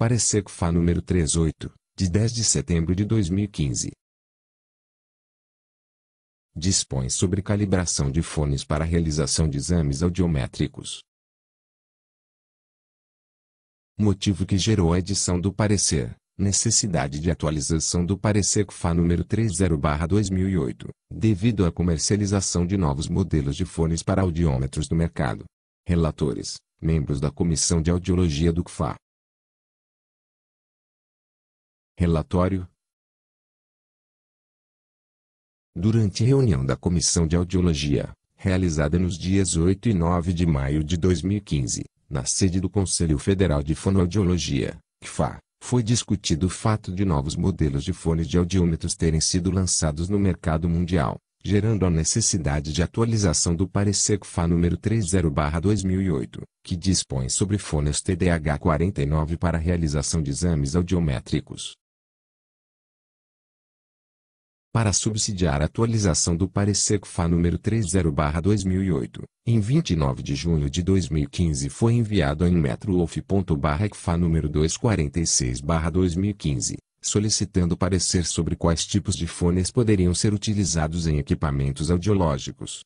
Parecer CFA número 38, de 10 de setembro de 2015. Dispõe sobre calibração de fones para realização de exames audiométricos. Motivo que gerou a edição do parecer, necessidade de atualização do parecer CFA número 30/2008, devido à comercialização de novos modelos de fones para audiômetros do mercado. Relatores: membros da Comissão de Audiologia do CFA. Relatório Durante reunião da Comissão de Audiologia, realizada nos dias 8 e 9 de maio de 2015, na sede do Conselho Federal de Fonoaudiologia, CFA, foi discutido o fato de novos modelos de fones de audiômetros terem sido lançados no mercado mundial, gerando a necessidade de atualização do parecer CFA número 30/2008, que dispõe sobre fones TDH49 para realização de exames audiométricos para subsidiar a atualização do parecer CFA número 30/2008, em 29 de junho de 2015 foi enviado em CFA número 246/2015, solicitando parecer sobre quais tipos de fones poderiam ser utilizados em equipamentos audiológicos.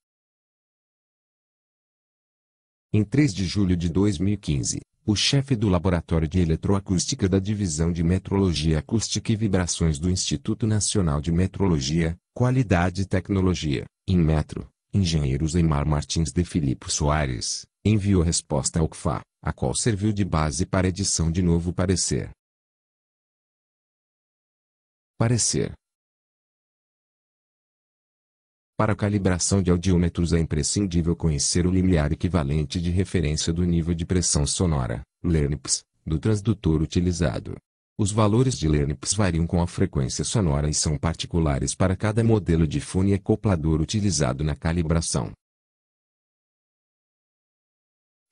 Em 3 de julho de 2015, o chefe do Laboratório de Eletroacústica da Divisão de Metrologia Acústica e Vibrações do Instituto Nacional de Metrologia, Qualidade e Tecnologia, em Metro, engenheiro Zeymar Martins de Filipe Soares, enviou resposta ao CFA, a qual serviu de base para edição de novo parecer. Parecer para calibração de audiômetros é imprescindível conhecer o limiar equivalente de referência do nível de pressão sonora, LERNPS, do transdutor utilizado. Os valores de LERNPS variam com a frequência sonora e são particulares para cada modelo de fone e acoplador utilizado na calibração.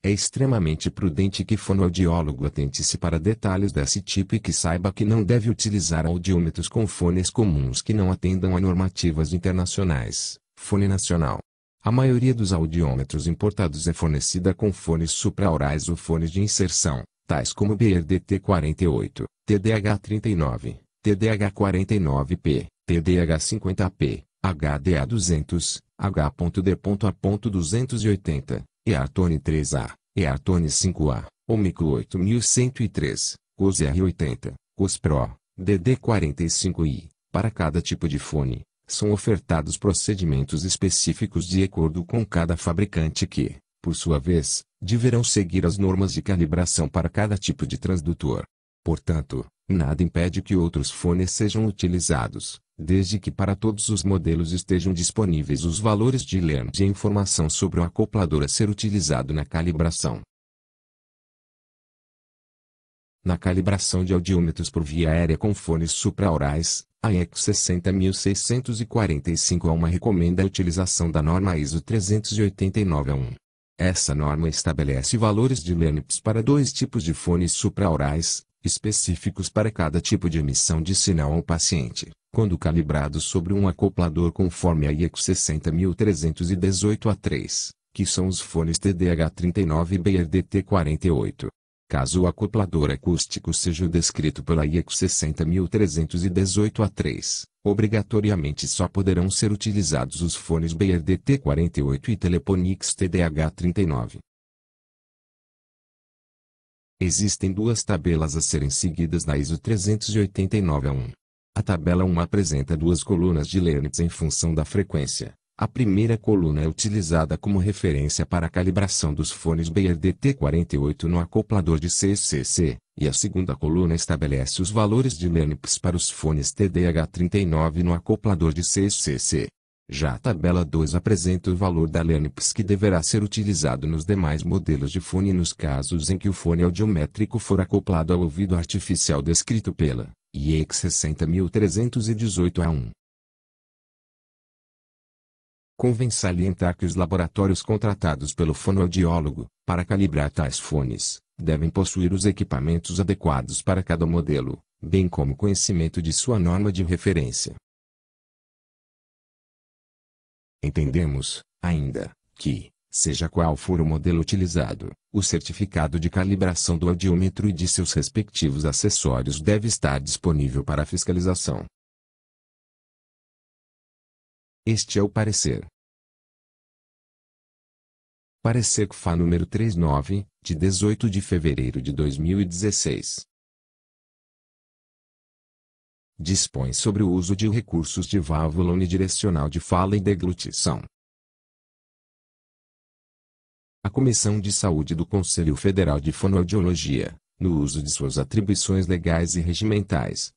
É extremamente prudente que fonoaudiólogo atente-se para detalhes desse tipo e que saiba que não deve utilizar audiômetros com fones comuns que não atendam a normativas internacionais. Fone nacional. A maioria dos audiômetros importados é fornecida com fones supraorais ou fones de inserção, tais como BRDT48, TDH39, TDH49P, TDH50P, HDA200, H.D.A.280, Eartone 3A, Eartone 5A, Omicro 8103, COS R80, COS Pro, DD45i. Para cada tipo de fone, são ofertados procedimentos específicos de acordo com cada fabricante que, por sua vez, deverão seguir as normas de calibração para cada tipo de transdutor. Portanto, nada impede que outros fones sejam utilizados, desde que para todos os modelos estejam disponíveis os valores de Lerner e a informação sobre o acoplador a ser utilizado na calibração. Na calibração de audiômetros por via aérea com fones supraorais, a ECO 60645-1 é recomenda a utilização da norma ISO 389-1. Essa norma estabelece valores de LERNPs para dois tipos de fones supraorais, específicos para cada tipo de emissão de sinal ao paciente, quando calibrados sobre um acoplador conforme a IEC 60318 a 3, que são os fones TDH39 e BRDT48. Caso o acoplador acústico seja o descrito pela IEC 60318 a 3, obrigatoriamente só poderão ser utilizados os fones BRDT48 e Teleponix TDH39. Existem duas tabelas a serem seguidas na ISO 389 a 1. A tabela 1 apresenta duas colunas de Lernitz em função da frequência. A primeira coluna é utilizada como referência para a calibração dos fones BRDT48 no acoplador de CCC, e a segunda coluna estabelece os valores de Lernitz para os fones TDH39 no acoplador de CCC. Já a tabela 2 apresenta o valor da LENIPS que deverá ser utilizado nos demais modelos de fone nos casos em que o fone audiométrico for acoplado ao ouvido artificial descrito pela IEX 60318A1. Convém salientar que os laboratórios contratados pelo fonoaudiólogo, para calibrar tais fones, devem possuir os equipamentos adequados para cada modelo, bem como conhecimento de sua norma de referência. Entendemos, ainda, que, seja qual for o modelo utilizado, o certificado de calibração do audiômetro e de seus respectivos acessórios deve estar disponível para fiscalização. Este é o parecer. Parecer CFA número 39, de 18 de fevereiro de 2016. Dispõe sobre o uso de recursos de válvula unidirecional de fala e deglutição. A Comissão de Saúde do Conselho Federal de Fonoaudiologia, no uso de suas atribuições legais e regimentais.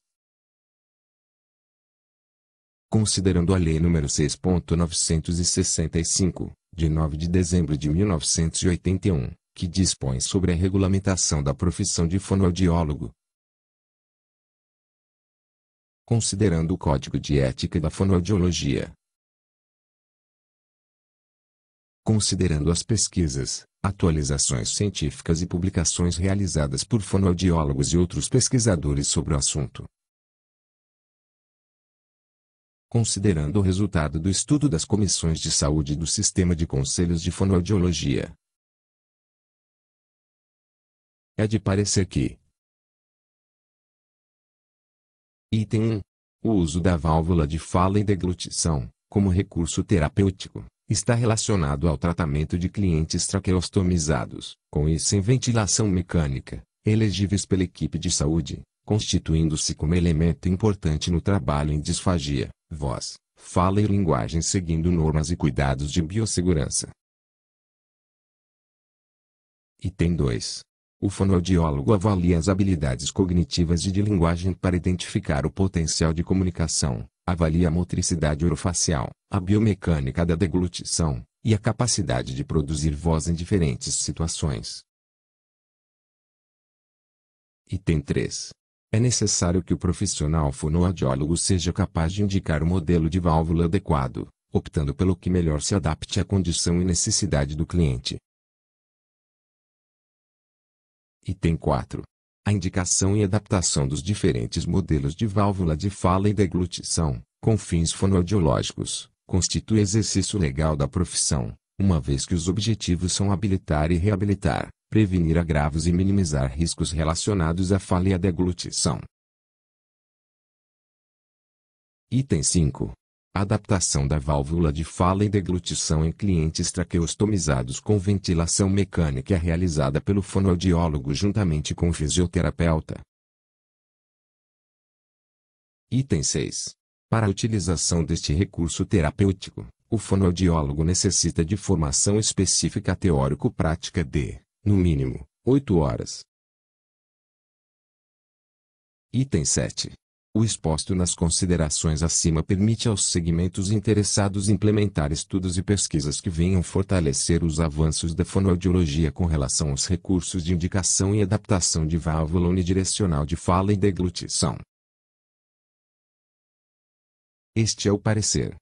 Considerando a Lei nº 6.965, de 9 de dezembro de 1981, que dispõe sobre a regulamentação da profissão de fonoaudiólogo, considerando o Código de Ética da Fonoaudiologia. Considerando as pesquisas, atualizações científicas e publicações realizadas por fonoaudiólogos e outros pesquisadores sobre o assunto. Considerando o resultado do estudo das comissões de saúde do sistema de conselhos de fonoaudiologia. É de parecer que, Item 1. O uso da válvula de fala e deglutição, como recurso terapêutico, está relacionado ao tratamento de clientes traqueostomizados, com e sem ventilação mecânica, elegíveis pela equipe de saúde, constituindo-se como elemento importante no trabalho em disfagia, voz, fala e linguagem seguindo normas e cuidados de biossegurança. Item 2. O fonoaudiólogo avalia as habilidades cognitivas e de linguagem para identificar o potencial de comunicação, avalia a motricidade orofacial, a biomecânica da deglutição, e a capacidade de produzir voz em diferentes situações. Item 3. É necessário que o profissional fonoaudiólogo seja capaz de indicar o modelo de válvula adequado, optando pelo que melhor se adapte à condição e necessidade do cliente. Item 4. A indicação e adaptação dos diferentes modelos de válvula de fala e deglutição, com fins fonoaudiológicos, constitui exercício legal da profissão, uma vez que os objetivos são habilitar e reabilitar, prevenir agravos e minimizar riscos relacionados à fala e à deglutição. Item 5 adaptação da válvula de fala e deglutição em clientes traqueostomizados com ventilação mecânica é realizada pelo fonoaudiólogo juntamente com o fisioterapeuta. Item 6. Para a utilização deste recurso terapêutico, o fonoaudiólogo necessita de formação específica teórico-prática de, no mínimo, 8 horas. Item 7. O exposto nas considerações acima permite aos segmentos interessados implementar estudos e pesquisas que venham fortalecer os avanços da fonoaudiologia com relação aos recursos de indicação e adaptação de válvula unidirecional de fala e deglutição. Este é o parecer